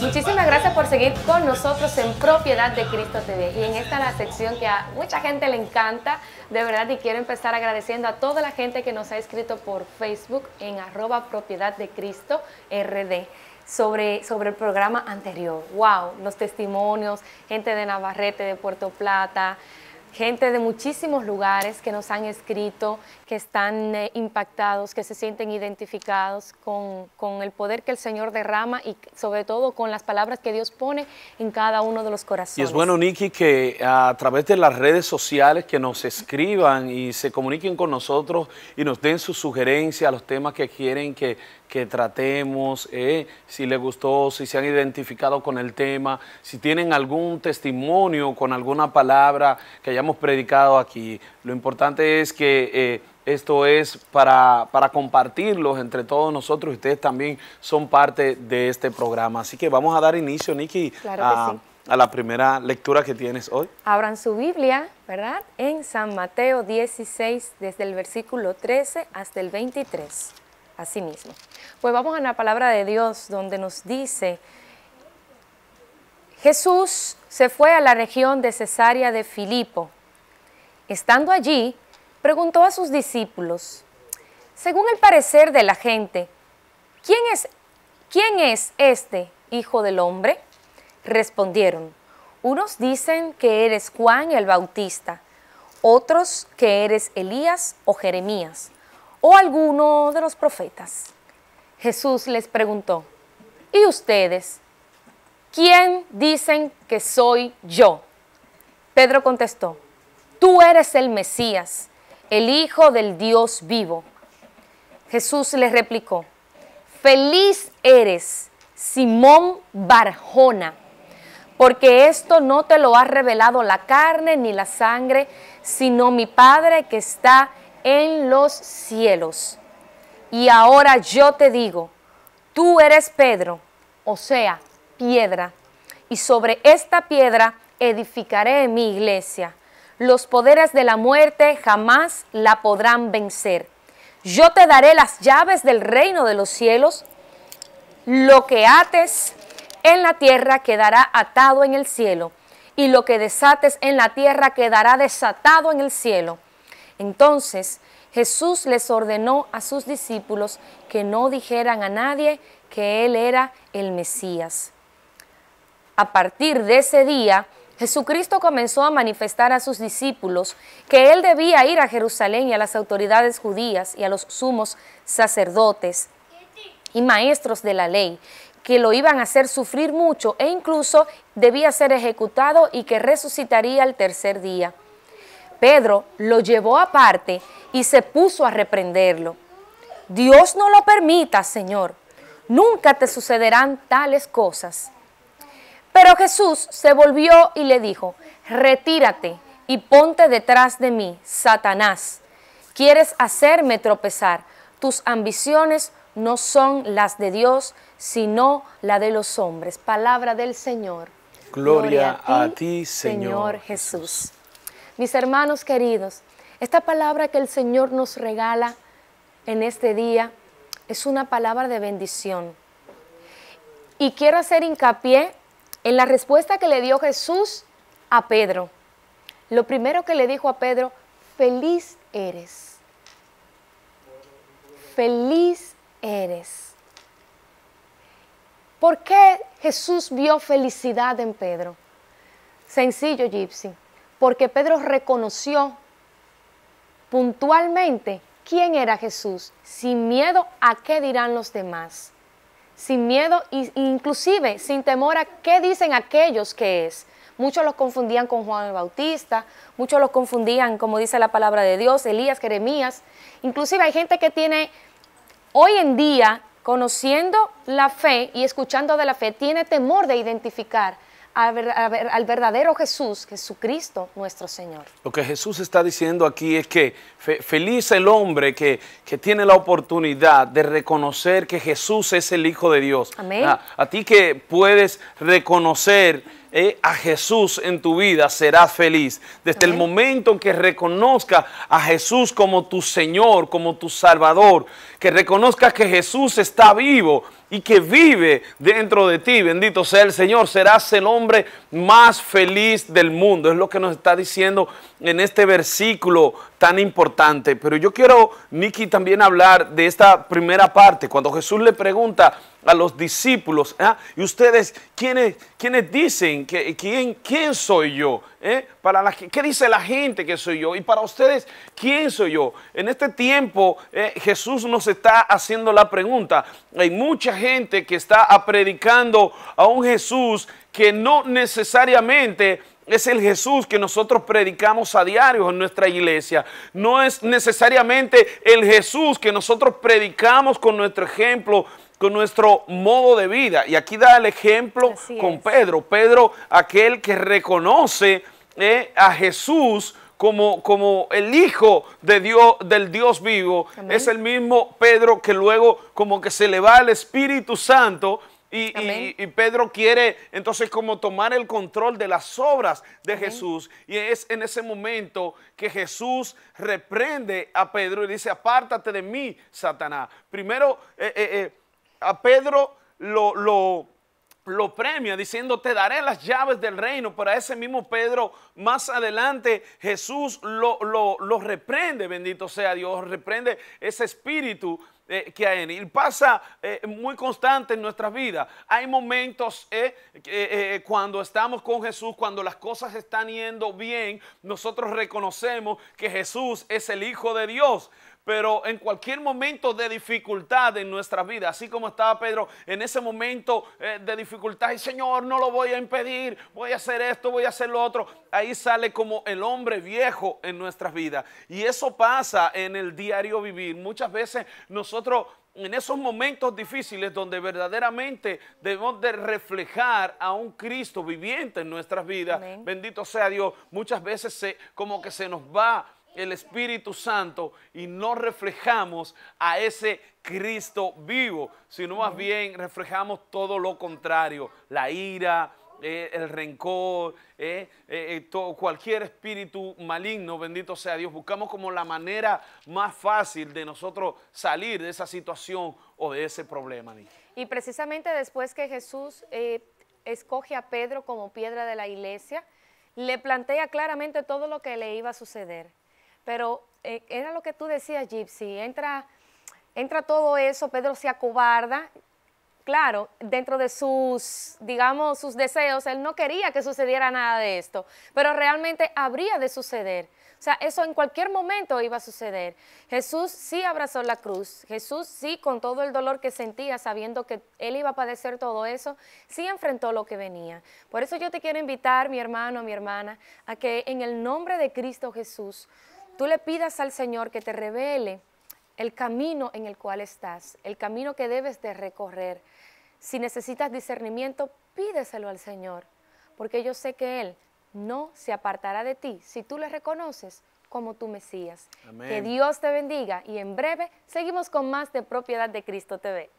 Muchísimas gracias por seguir con nosotros en Propiedad de Cristo TV. Y en esta la sección que a mucha gente le encanta, de verdad, y quiero empezar agradeciendo a toda la gente que nos ha escrito por Facebook en arroba Propiedad de Cristo RD. Sobre, sobre el programa anterior. ¡Wow! Los testimonios, gente de Navarrete, de Puerto Plata, gente de muchísimos lugares que nos han escrito, que están eh, impactados, que se sienten identificados con, con, el poder que el Señor derrama y sobre todo con las palabras que Dios pone en cada uno de los corazones. Y es bueno, Nikki, que a través de las redes sociales que nos escriban y se comuniquen con nosotros y nos den sus sugerencias, los temas que quieren que, que tratemos, eh, si les gustó, si se han identificado con el tema, si tienen algún testimonio con alguna palabra que hayamos hemos predicado aquí. Lo importante es que eh, esto es para, para compartirlos entre todos nosotros. Ustedes también son parte de este programa. Así que vamos a dar inicio, Nikki, a, a la primera lectura que tienes hoy. Abran su Biblia, ¿verdad? En San Mateo 16, desde el versículo 13 hasta el 23. Así mismo. Pues vamos a la palabra de Dios, donde nos dice... Jesús se fue a la región de Cesarea de Filipo Estando allí, preguntó a sus discípulos, según el parecer de la gente, ¿quién es, quién es este hijo del hombre? Respondieron, unos dicen que eres Juan el Bautista, otros que eres Elías o Jeremías, o alguno de los profetas. Jesús les preguntó, ¿y ustedes? ¿Quién dicen que soy yo? Pedro contestó, tú eres el Mesías, el Hijo del Dios vivo. Jesús le replicó, feliz eres, Simón Barjona, porque esto no te lo ha revelado la carne ni la sangre, sino mi Padre que está en los cielos. Y ahora yo te digo, tú eres Pedro, o sea, piedra, y sobre esta piedra edificaré mi iglesia los poderes de la muerte jamás la podrán vencer. Yo te daré las llaves del reino de los cielos, lo que ates en la tierra quedará atado en el cielo, y lo que desates en la tierra quedará desatado en el cielo. Entonces Jesús les ordenó a sus discípulos que no dijeran a nadie que Él era el Mesías. A partir de ese día, Jesucristo comenzó a manifestar a sus discípulos que él debía ir a Jerusalén y a las autoridades judías y a los sumos sacerdotes y maestros de la ley, que lo iban a hacer sufrir mucho e incluso debía ser ejecutado y que resucitaría al tercer día. Pedro lo llevó aparte y se puso a reprenderlo. Dios no lo permita, Señor. Nunca te sucederán tales cosas. Pero Jesús se volvió y le dijo, retírate y ponte detrás de mí, Satanás. Quieres hacerme tropezar. Tus ambiciones no son las de Dios, sino la de los hombres. Palabra del Señor. Gloria, a, ti, Señor, Señor Jesús. Mis hermanos queridos, esta palabra que el Señor nos regala en este día es una palabra de bendición. Y quiero hacer hincapié en la respuesta que le dio Jesús a Pedro, lo primero que le dijo a Pedro, feliz eres. Feliz eres. ¿Por qué Jesús vio felicidad en Pedro? Sencillo, Gypsy, porque Pedro reconoció puntualmente quién era Jesús, sin miedo a qué dirán los demás sin miedo e inclusive sin temor a qué dicen aquellos que es. Muchos los confundían con Juan el Bautista, muchos los confundían, como dice la palabra de Dios, Elías, Jeremías. Inclusive hay gente que tiene, hoy en día, conociendo la fe y escuchando de la fe, tiene temor de identificar al, verdadero Jesús, Jesucristo nuestro Señor. Lo que Jesús está diciendo aquí es que feliz el hombre que, que, tiene la oportunidad de reconocer que Jesús es el Hijo de Dios. Amén. Ah, a ti que puedes reconocer eh, a Jesús en tu vida, serás feliz. Desde el momento en que reconozca a Jesús como tu Señor, como tu Salvador, que reconozcas que Jesús está vivo y que vive dentro de ti, bendito sea el Señor, serás el hombre más feliz del mundo. Es lo que nos está diciendo en este versículo tan importante. Pero yo quiero, Nikki, también hablar de esta primera parte, cuando Jesús le pregunta, a los discípulos. ¿ah? Y ustedes, ¿quiénes, dicen? Que, ¿quién, ¿Quién soy yo? ¿eh? Para ¿Qué dice la gente que soy yo? Y para ustedes, ¿quién soy yo? En este tiempo, ¿eh? Jesús nos está haciendo la pregunta. Hay mucha gente que está predicando a un Jesús que no necesariamente es el Jesús que nosotros predicamos a diario en nuestra iglesia. No es necesariamente el Jesús que nosotros predicamos con nuestro ejemplo con nuestro modo de vida. Y aquí da el ejemplo con Pedro. Pedro, aquel que reconoce eh, a Jesús como, como, el hijo de Dios, del Dios vivo, es el mismo Pedro que luego como que se le va al Espíritu Santo. Y, Pedro quiere entonces como tomar el control de las obras de Jesús. Y es en ese momento que Jesús reprende a Pedro y dice, apártate de mí, Satanás. Primero, eh, eh, a Pedro lo, lo, premia diciendo, te daré las llaves del reino. a ese mismo Pedro, más adelante Jesús lo, reprende, bendito sea Dios, reprende ese espíritu eh, que hay en él. Pasa eh, muy constante en nuestra vida. Hay momentos eh, cuando estamos con Jesús, cuando las cosas están yendo bien, nosotros reconocemos que Jesús es el Hijo de Dios pero en cualquier momento de dificultad en nuestra vida, así como estaba Pedro en ese momento eh, de dificultad, y Señor, no lo voy a impedir, voy a hacer esto, voy a hacer lo otro, ahí sale como el hombre viejo en nuestras vidas. Y eso pasa en el diario vivir. Muchas veces nosotros en esos momentos difíciles donde verdaderamente debemos de reflejar a un Cristo viviente en nuestras vidas. Bendito sea Dios. Muchas veces se, como que se nos va el Espíritu Santo y no reflejamos a ese Cristo vivo, sino más bien reflejamos todo lo contrario, la ira, eh, el rencor, eh, eh, cualquier espíritu maligno, bendito sea Dios. Buscamos como la manera más fácil de nosotros salir de esa situación o de ese problema. Y precisamente después que Jesús escoge a Pedro como piedra de la iglesia, le plantea claramente todo lo que le iba a suceder. Pero eh, era lo que tú decías, Gypsy, entra, entra todo eso, Pedro se acobarda, claro, dentro de sus, digamos, sus deseos, él no quería que sucediera nada de esto, pero realmente habría de suceder. O sea, eso en cualquier momento iba a suceder. Jesús sí abrazó la cruz, Jesús sí con todo el dolor que sentía, sabiendo que él iba a padecer todo eso, sí enfrentó lo que venía. Por eso yo te quiero invitar, mi hermano, mi hermana, a que en el nombre de Cristo Jesús, tú le pidas al Señor que te revele el camino en el cual estás, el camino que debes de recorrer. Si necesitas discernimiento, pídeselo al Señor, porque yo sé que Él no se apartará de ti si tú le reconoces como tu Mesías. Que Dios te bendiga y en breve seguimos con más de Propiedad de Cristo TV.